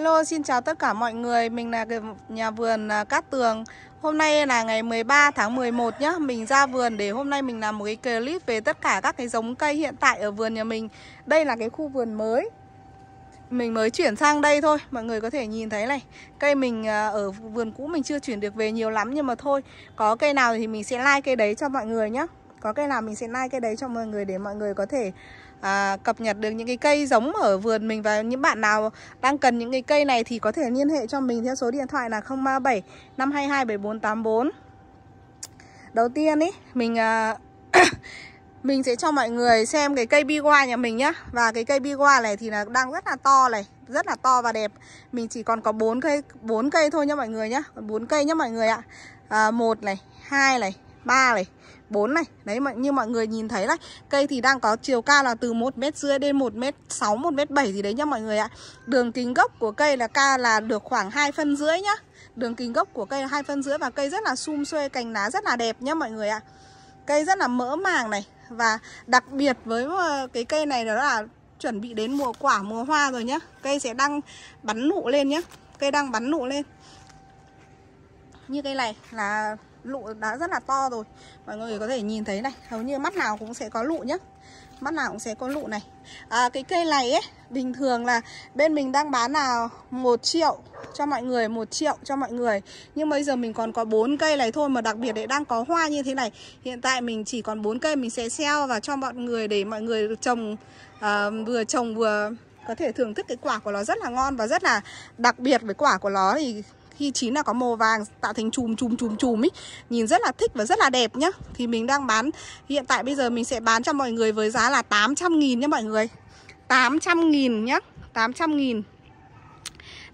Hello, xin chào tất cả mọi người. Mình là nhà vườn à, Cát Tường. Hôm nay là ngày 13 tháng 11 nhá. Mình ra vườn để hôm nay mình làm một cái clip về tất cả các cái giống cây hiện tại ở vườn nhà mình. Đây là cái khu vườn mới. Mình mới chuyển sang đây thôi. Mọi người có thể nhìn thấy này. Cây mình à, ở vườn cũ mình chưa chuyển được về nhiều lắm nhưng mà thôi, có cây nào thì mình sẽ like cây đấy cho mọi người nhá có cây nào mình sẽ like cây đấy cho mọi người để mọi người có thể à, cập nhật được những cái cây giống ở vườn mình và những bạn nào đang cần những cái cây này thì có thể liên hệ cho mình theo số điện thoại là 037 522 7484 đầu tiên ý mình à, mình sẽ cho mọi người xem cái cây bigua nhà mình nhá và cái cây bigua này thì là đang rất là to này rất là to và đẹp mình chỉ còn có bốn cây bốn cây thôi nhá mọi người nhá bốn cây nhá mọi người ạ à, một này hai này ba này 4 này Đấy mà như mọi người nhìn thấy đấy Cây thì đang có chiều cao là từ 1 m rưỡi đến 1m6, 1m7 gì đấy nhá mọi người ạ Đường kính gốc của cây là ca là được khoảng 2 phân rưỡi nhá Đường kính gốc của cây là 2 phân rưỡi Và cây rất là sum xuê, cành lá rất là đẹp nhá mọi người ạ Cây rất là mỡ màng này Và đặc biệt với ờ, cái cây này đó là chuẩn bị đến mùa quả, mùa hoa rồi nhá Cây sẽ đang bắn nụ lên nhá Cây đang bắn nụ lên Như cây này là lụa đã rất là to rồi mọi người có thể nhìn thấy này hầu như mắt nào cũng sẽ có lụ nhá mắt nào cũng sẽ có lụ này à, cái cây này ấy bình thường là bên mình đang bán là một triệu cho mọi người một triệu cho mọi người nhưng bây giờ mình còn có bốn cây này thôi mà đặc biệt để đang có hoa như thế này hiện tại mình chỉ còn bốn cây mình sẽ sell và cho mọi người để mọi người trồng à, vừa trồng vừa có thể thưởng thức cái quả của nó rất là ngon và rất là đặc biệt với quả của nó thì Hy chín là có màu vàng tạo thành chùm chùm chùm chùm ý Nhìn rất là thích và rất là đẹp nhá Thì mình đang bán Hiện tại bây giờ mình sẽ bán cho mọi người với giá là 800 nghìn nhá mọi người 800 nghìn nhá 800 nghìn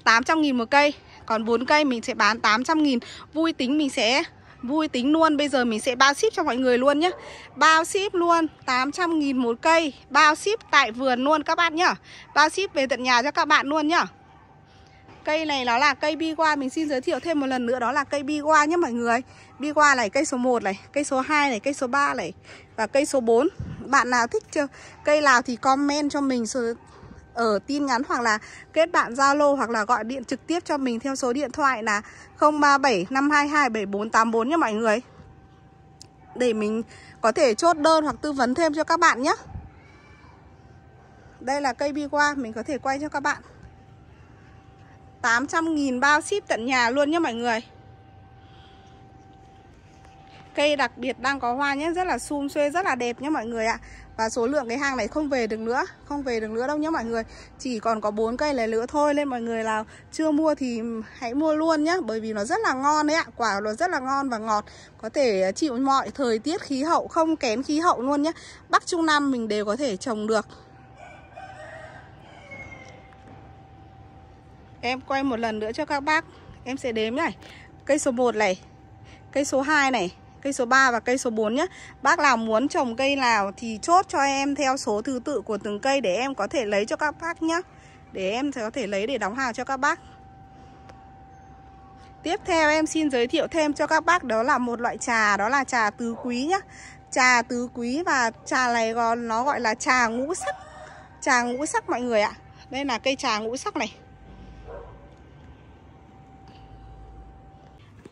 800 nghìn một cây Còn 4 cây mình sẽ bán 800 nghìn Vui tính mình sẽ vui tính luôn Bây giờ mình sẽ bao ship cho mọi người luôn nhá Bao ship luôn 800 nghìn một cây Bao ship tại vườn luôn các bạn nhá Bao ship về tận nhà cho các bạn luôn nhá Cây này nó là cây bi qua Mình xin giới thiệu thêm một lần nữa đó là cây bi qua nhé mọi người bi qua này cây số 1 này Cây số 2 này, cây số 3 này Và cây số 4 Bạn nào thích chưa? cây nào thì comment cho mình ở tin nhắn hoặc là kết bạn Zalo hoặc là gọi điện trực tiếp cho mình theo số điện thoại là 037 522 7484 nha mọi người. Để mình có thể chốt đơn hoặc tư vấn thêm cho các bạn nhé. Đây là cây bi qua mình có thể quay cho các bạn. 800.000 bao ship tận nhà luôn nhé mọi người Cây đặc biệt đang có hoa nhé Rất là sum xuê, rất là đẹp nhé mọi người ạ Và số lượng cái hàng này không về được nữa Không về được nữa đâu nhé mọi người Chỉ còn có 4 cây này nữa thôi Nên mọi người nào chưa mua thì hãy mua luôn nhé Bởi vì nó rất là ngon đấy ạ Quả nó rất là ngon và ngọt Có thể chịu mọi thời tiết khí hậu Không kén khí hậu luôn nhé Bắc Trung Nam mình đều có thể trồng được Em quay một lần nữa cho các bác Em sẽ đếm này Cây số 1 này Cây số 2 này Cây số 3 và cây số 4 nhé Bác nào muốn trồng cây nào thì chốt cho em theo số thứ tự của từng cây Để em có thể lấy cho các bác nhé Để em có thể lấy để đóng hàng cho các bác Tiếp theo em xin giới thiệu thêm cho các bác đó là một loại trà đó là trà tứ quý nhá. Trà tứ quý và trà này nó gọi là trà ngũ sắc. Trà ngũ sắc mọi người ạ. Đây là cây trà ngũ sắc này.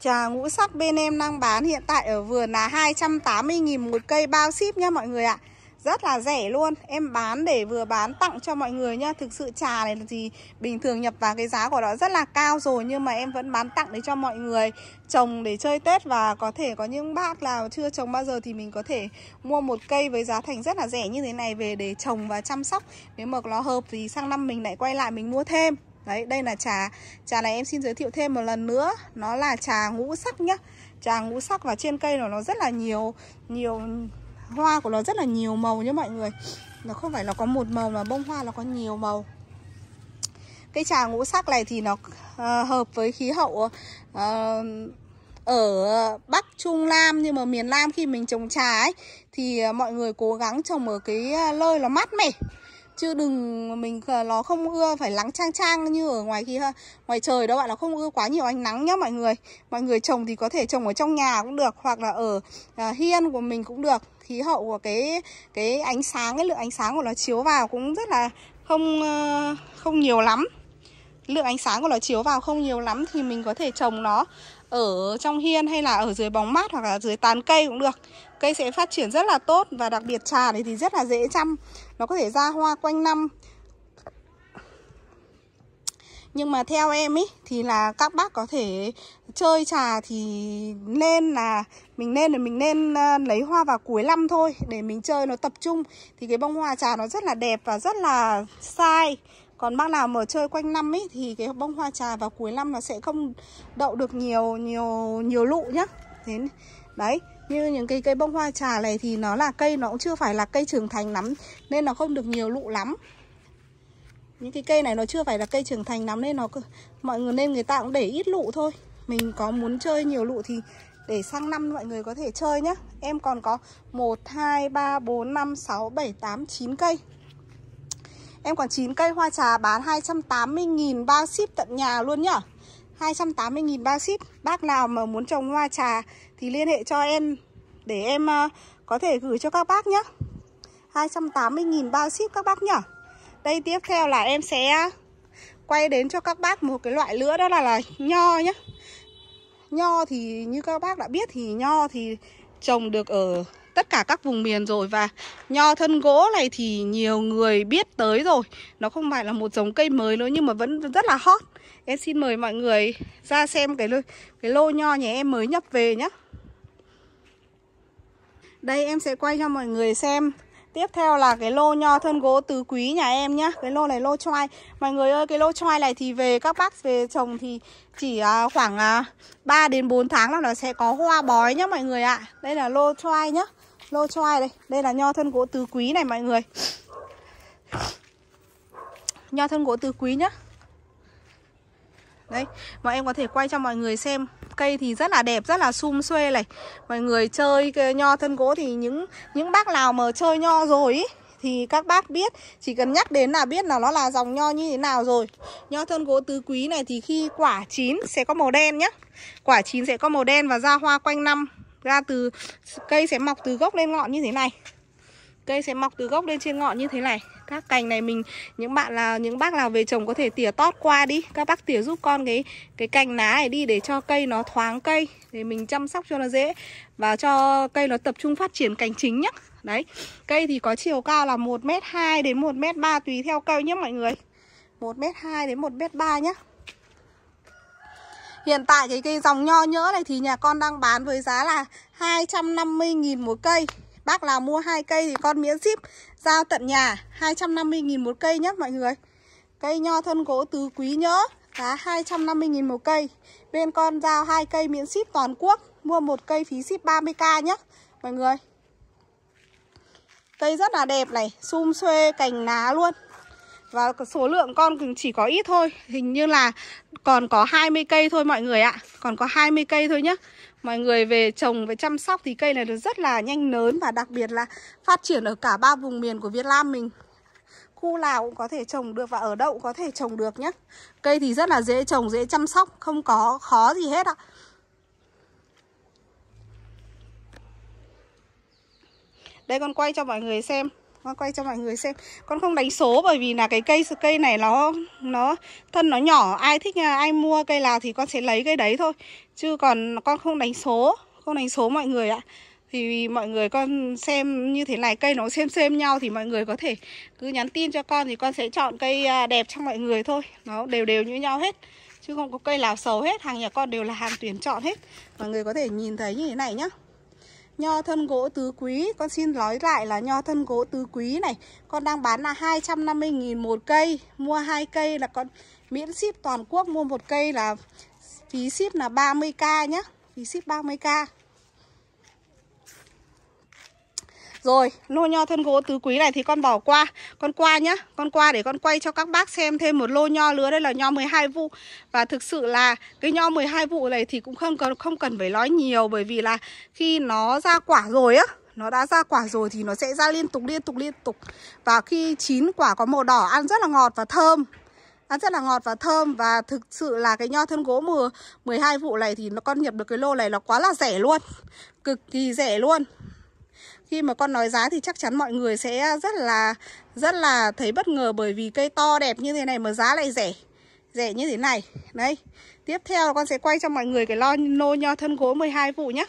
trà ngũ sắc bên em đang bán hiện tại ở vườn là 280.000 một cây bao ship nha mọi người ạ rất là rẻ luôn Em bán để vừa bán tặng cho mọi người nhá Thực sự trà này thì bình thường nhập vào cái giá của nó rất là cao rồi Nhưng mà em vẫn bán tặng để cho mọi người Trồng để chơi Tết và có thể có những bác nào chưa trồng bao giờ Thì mình có thể mua một cây với giá thành rất là rẻ như thế này Về để trồng và chăm sóc Nếu mà nó hợp thì sang năm mình lại quay lại mình mua thêm Đấy, đây là trà Trà này em xin giới thiệu thêm một lần nữa Nó là trà ngũ sắc nhá Trà ngũ sắc và trên cây nó nó rất là nhiều Nhiều hoa của nó rất là nhiều màu nhé mọi người Nó không phải là có một màu mà bông hoa nó có nhiều màu Cái trà ngũ sắc này thì nó uh, hợp với khí hậu uh, ở Bắc Trung Nam nhưng mà miền Nam khi mình trồng trà ấy thì ờ, mọi người cố gắng trồng ở cái nơi nó mát mẻ chứ đừng mình nó không ưa phải lắng trang trang như ở ngoài kia ngoài trời đó bạn nó không ưa quá nhiều ánh nắng nhá mọi người mọi người trồng thì có thể trồng ở trong nhà cũng được hoặc là ở à, hiên của mình cũng được khí hậu của cái cái ánh sáng cái lượng ánh sáng của nó chiếu vào cũng rất là không không nhiều lắm lượng ánh sáng của nó chiếu vào không nhiều lắm thì mình có thể trồng nó ở trong hiên hay là ở dưới bóng mát hoặc là dưới tán cây cũng được cây sẽ phát triển rất là tốt và đặc biệt trà này thì rất là dễ chăm nó có thể ra hoa quanh năm nhưng mà theo em ý thì là các bác có thể chơi trà thì nên là mình nên là mình nên ờ, lấy hoa vào cuối năm thôi để mình chơi nó tập trung thì cái bông hoa trà nó rất là đẹp và rất là sai còn bác nào mở chơi quanh năm ấy thì cái bông hoa trà vào cuối năm nó sẽ không đậu được nhiều nhiều nhiều lụ nhá thế đấy như những cái cây bông hoa trà này thì nó là cây nó cũng chưa phải là cây trưởng thành lắm nên nó không được nhiều lụ lắm những cái cây này nó chưa phải là cây trưởng thành lắm nên nó mọi người nên người ta cũng để ít lụ thôi mình có muốn chơi nhiều lụ thì để sang năm mọi người có thể chơi nhá Em còn có 1, 2, 3, 4, 5, 6, 7, 8, 9 cây Em còn 9 cây hoa trà bán 280.000 bao ship tận nhà luôn nhá 280.000 bao ship Bác nào mà muốn trồng hoa trà Thì liên hệ cho em Để em ờ, có thể gửi cho các bác nhá 280.000 bao ship các bác nhá Đây tiếp theo là em sẽ Quay đến cho các bác một cái loại lứa Đó là, là nho nhá Nho thì như các bác đã biết Thì nho thì trồng được ở tất cả các vùng miền rồi và nho thân gỗ này thì nhiều người biết tới rồi. Nó không phải là một giống cây mới nữa nhưng mà vẫn rất là hot. Em xin mời mọi người ra xem cái lô, cái lô nho nhà em mới nhập về nhé. Đây em sẽ quay cho mọi người xem Tiếp theo là cái lô nho thân gỗ tứ quý nhà em nhá Cái lô này lô choai Mọi người ơi cái lô choai này thì về các bác về trồng thì chỉ à, khoảng 3 à, đến 4 tháng là nó sẽ có hoa bói nhá mọi người ạ à. Đây là lô choai nhá lô choai đây Đây là nho thân gỗ tứ quý này mọi người Nho thân gỗ tứ quý nhá Đấy, mọi em có thể quay cho mọi người xem Cây thì rất là đẹp, rất là sum xuê này Mọi người chơi nho thân gỗ thì những những bác nào mà chơi nho rồi ý, Thì các bác biết, chỉ cần nhắc đến là biết là nó là dòng nho như thế nào rồi Nho thân gỗ tứ quý này thì khi quả chín sẽ có màu đen nhá Quả chín sẽ có màu đen và ra hoa quanh năm ra từ cây sẽ mọc từ gốc lên ngọn như thế này cây sẽ mọc từ gốc lên trên ngọn như thế này các cành này mình những bạn là những bác nào về trồng có thể tỉa tót qua đi các bác tỉa giúp con cái cái cành lá này đi để cho cây nó thoáng cây để mình chăm sóc cho nó dễ và cho cây nó tập trung phát triển cành chính nhá. đấy cây thì có chiều cao là một m hai đến một m ba tùy theo cây nhé mọi người một m hai đến một m ba nhá. Hiện tại cái cây dòng nho nhỡ này thì nhà con đang bán với giá là 250.000 một cây Bác nào mua hai cây thì con miễn ship giao tận nhà 250.000 một cây nhé mọi người Cây nho thân gỗ tứ quý nhỡ giá 250.000 một cây Bên con giao hai cây miễn ship toàn quốc Mua một cây phí ship 30k nhé mọi người Cây rất là đẹp này, sum xuê cành lá luôn và số lượng con chỉ có ít thôi Hình như là còn có 20 cây thôi mọi người ạ Còn có 20 cây thôi nhá Mọi người về trồng, về chăm sóc thì cây này nó rất là nhanh lớn Và đặc biệt là phát triển ở cả ba vùng miền của Việt Nam mình Khu nào cũng có thể trồng được và ở đâu cũng có thể trồng được nhé Cây thì rất là dễ trồng, dễ chăm sóc Không có khó gì hết ạ Đây con quay cho mọi người xem con quay cho mọi người xem con không đánh số bởi vì là cái cây cây này nó nó thân nó nhỏ ai thích à, ai mua cây nào thì con sẽ lấy cây đấy thôi chứ còn con không đánh số không đánh số mọi người ạ thì mọi người con xem như thế này cây nó xem xem nhau thì mọi người có thể cứ nhắn tin cho con thì con sẽ chọn cây à, đẹp cho mọi người thôi nó đều đều như nhau hết chứ không có cây nào xấu hết hàng nhà con đều là hàng tuyển chọn hết mọi người có thể nhìn thấy như thế này nhá Nho thân gỗ tứ quý Con xin nói lại là nho thân gỗ tứ quý này Con đang bán là 250.000 một cây Mua hai cây là con miễn ship toàn quốc Mua một cây là phí ship là 30k nhá Phí ship 30k Rồi, lô nho thân gỗ tứ quý này thì con bỏ qua Con qua nhá, con qua để con quay cho các bác xem thêm một lô nho lứa Đây là nho 12 vụ Và thực sự là cái nho 12 vụ này thì cũng không cần, không cần phải nói nhiều Bởi vì là khi nó ra quả rồi á nó đã ra quả rồi thì nó sẽ ra liên tục liên tục liên tục Và khi chín quả có màu đỏ ăn rất là ngọt và thơm Ăn rất là ngọt và thơm Và thực sự là cái nho thân gỗ mười 12 vụ này thì nó con nhập được cái lô này nó quá là rẻ luôn Cực kỳ rẻ luôn khi mà con nói giá thì chắc chắn mọi người sẽ rất là rất là thấy bất ngờ bởi vì cây to đẹp như thế này mà giá lại rẻ. Rẻ như thế này. Đấy. Tiếp theo con sẽ quay cho mọi người cái lo nô nho thân gỗ 12 vụ nhé